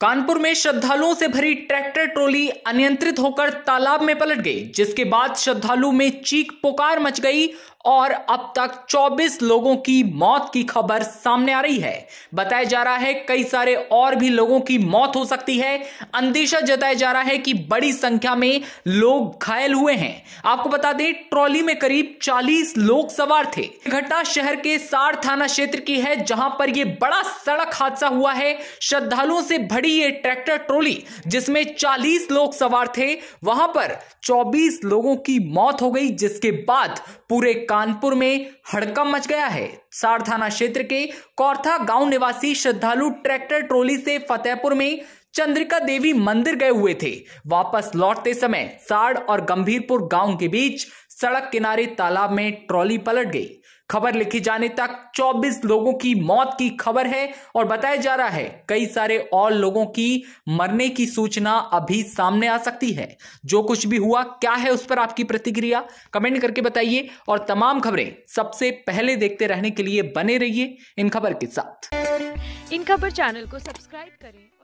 कानपुर में श्रद्धालुओं से भरी ट्रैक्टर ट्रॉली अनियंत्रित होकर तालाब में पलट गई जिसके बाद श्रद्धालु में चीख पुकार मच गई और अब तक 24 लोगों की मौत की खबर सामने आ रही है बताया जा रहा है कई सारे और भी लोगों की मौत हो सकती है अंदेशा जताया जा रहा है कि बड़ी संख्या में लोग घायल हुए हैं आपको बता दें ट्रॉली में करीब 40 लोग सवार थे घटना शहर के सार थाना क्षेत्र की है जहां पर यह बड़ा सड़क हादसा हुआ है श्रद्धालुओं से भरी खड़ी ये ट्रैक्टर ट्रॉली जिसमें 40 लोग सवार थे वहां पर 24 लोगों की मौत हो गई जिसके बाद पूरे कानपुर में हड़कम मच गया है सार थाना क्षेत्र के कौरथा गांव निवासी श्रद्धालु ट्रैक्टर ट्रॉली से फतेहपुर में चंद्रिका देवी मंदिर गए हुए थे वापस लौटते समय साड़ और गंभीरपुर गांव के बीच सड़क किनारे तालाब में ट्रॉली पलट गई खबर लिखी जाने तक 24 लोगों की मौत की खबर है और बताया जा रहा है कई सारे और लोगों की मरने की सूचना अभी सामने आ सकती है जो कुछ भी हुआ क्या है उस पर आपकी प्रतिक्रिया कमेंट करके बताइए और तमाम खबरें सबसे पहले देखते रहने के लिए बने रहिए इन खबर के साथ इन खबर चैनल को सब्सक्राइब करें